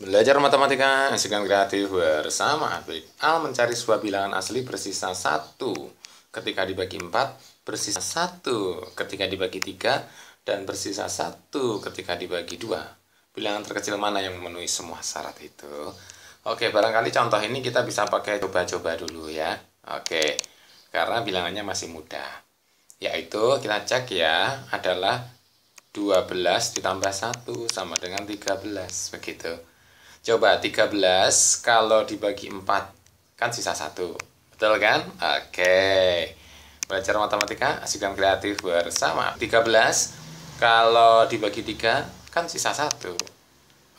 Belajar matematika dengan kreatif bersama Apik. Al mencari sebuah bilangan asli bersisa satu ketika dibagi 4, bersisa satu ketika dibagi tiga, dan bersisa satu ketika dibagi dua. Bilangan terkecil mana yang memenuhi semua syarat itu? Oke, barangkali contoh ini kita bisa pakai coba-coba dulu ya. Oke, karena bilangannya masih mudah. Yaitu kita cek ya, adalah 12 ditambah satu sama dengan 13, begitu. Coba 13 kalau dibagi 4 kan sisa 1. Betul kan? Oke. Belajar matematika asyikkan kreatif bersama. 13 kalau dibagi 3 kan sisa 1.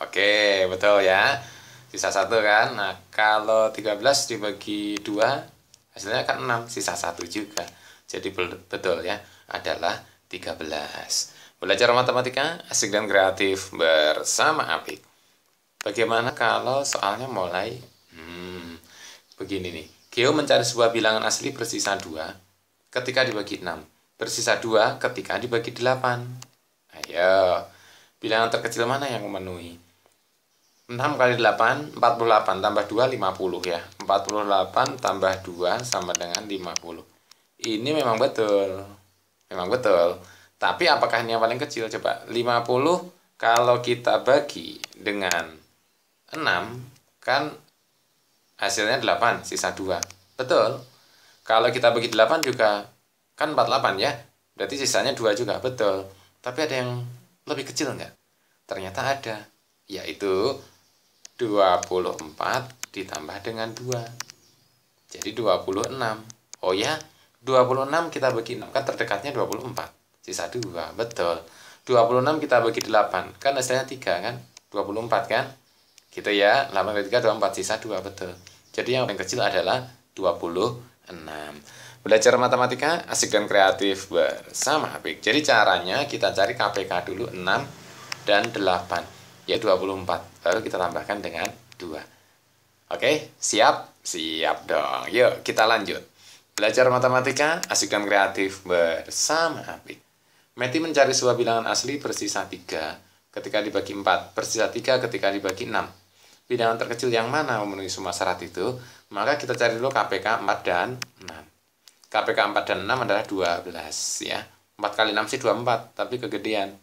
Oke, betul ya. Sisa 1 kan. Nah, kalau 13 dibagi 2 hasilnya kan 6, sisa 1 juga. Jadi betul ya adalah 13. Belajar matematika asik dan kreatif bersama Apik. Bagaimana kalau soalnya mulai hmm, begini nih. Geo mencari sebuah bilangan asli bersisa 2 ketika dibagi 6. Bersisa 2 ketika dibagi 8. Ayo, bilangan terkecil mana yang memenuhi? 6 kali 8, 48 tambah 2, 50 ya. 48 tambah 2 sama dengan 50. Ini memang betul. Memang betul. Tapi apakah ini yang paling kecil? Coba 50 kalau kita bagi dengan 6 kan hasilnya 8, sisa 2. Betul. Kalau kita bagi 8 juga kan 48 ya. Berarti sisanya 2 juga, betul. Tapi ada yang lebih kecil enggak? Ternyata ada, yaitu 24 ditambah dengan 2. Jadi 26. Oh ya, 26 kita bagi 6 kan terdekatnya 24. Sisa 2, betul. 26 kita bagi 8, kan hasilnya 3 kan? 24 kan? gitu ya 8 bagi 3 24 sisa 2 betul jadi yang paling kecil adalah 26 belajar matematika asik dan kreatif bersama Apik jadi caranya kita cari KPK dulu 6 dan 8 ya 24 lalu kita tambahkan dengan 2 oke siap siap dong yuk kita lanjut belajar matematika asik dan kreatif bersama Apik Meti mencari sebuah bilangan asli bersisa 3 ketika dibagi 4 bersisa 3 ketika dibagi 6 Bidangan terkecil yang mana memenuhi semua syarat itu? Maka kita cari dulu KPK 4 dan 6. KPK 4 dan 6 adalah 12 ya. 4 kali 6 sih 24, tapi kegedean.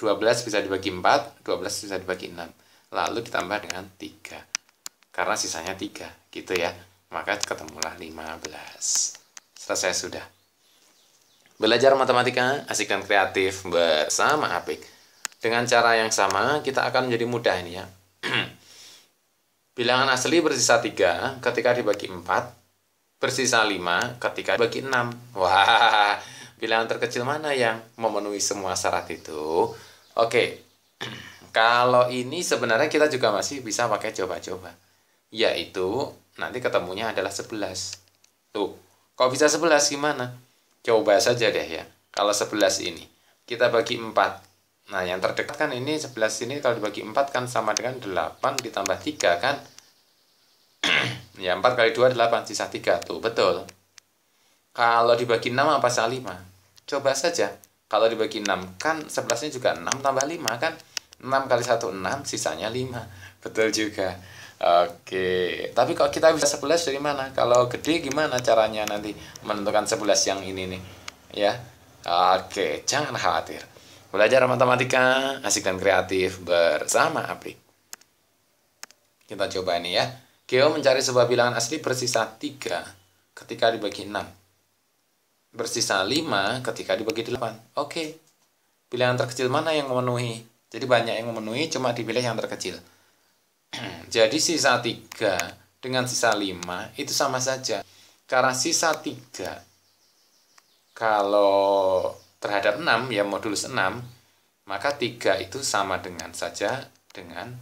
12 bisa dibagi 4, 12 bisa dibagi 6. Lalu ditambah dengan 3. Karena sisanya 3, gitu ya. Maka ketemulah 15. Selesai sudah. Belajar matematika asik dan kreatif bersama Apik. Dengan cara yang sama, kita akan menjadi mudah ini ya. Bilangan asli bersisa 3 ketika dibagi 4, bersisa 5 ketika dibagi 6. Wah, bilangan terkecil mana yang memenuhi semua syarat itu? Oke, kalau ini sebenarnya kita juga masih bisa pakai coba-coba. Yaitu nanti ketemunya adalah 11. Tuh, kok bisa 11 gimana? Coba saja deh ya. Kalau 11 ini, kita bagi 4. Nah, yang terdekat kan ini 11 ini kalau dibagi 4 kan sama dengan 8 ditambah 3 kan. ya, 4 kali 2 8, sisa 3 tuh, betul. Kalau dibagi 6 apa sisa 5? Coba saja. Kalau dibagi 6 kan 11 ini juga 6 tambah 5 kan. 6 kali 1 6, sisanya 5. Betul juga. Oke, tapi kalau kita bisa 11 dari mana? Kalau gede gimana caranya nanti menentukan 11 yang ini nih? Ya. Oke, jangan khawatir. Belajar matematika asik dan kreatif bersama Apri. Kita coba ini ya. Geo mencari sebuah bilangan asli bersisa 3 ketika dibagi 6. Bersisa 5 ketika dibagi 8. Oke. Bilangan terkecil mana yang memenuhi? Jadi banyak yang memenuhi, cuma dipilih yang terkecil. Jadi sisa 3 dengan sisa 5 itu sama saja. Karena sisa 3 kalau terhadap 6 ya modulus 6 maka 3 itu sama dengan saja dengan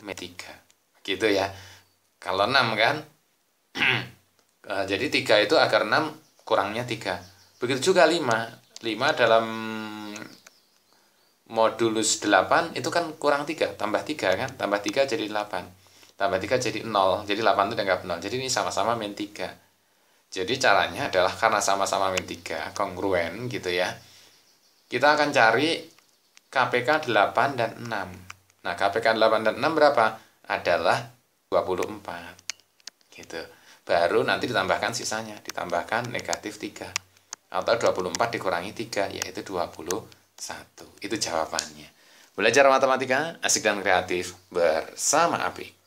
M3 gitu ya kalau 6 kan eh, jadi 3 itu agar 6 kurangnya 3 begitu juga 5 5 dalam modulus 8 itu kan kurang 3 tambah 3 kan tambah 3 jadi 8 tambah 3 jadi 0 jadi 8 itu dianggap 0 jadi ini sama-sama min 3 jadi caranya adalah karena sama-sama min 3 kongruen gitu ya kita akan cari KPK 8 dan 6. Nah, KPK 8 dan 6 berapa? Adalah 24. Gitu. Baru nanti ditambahkan sisanya, ditambahkan negatif 3. Atau 24 dikurangi 3, yaitu 21. Itu jawabannya. Belajar matematika, asik dan kreatif bersama Apik.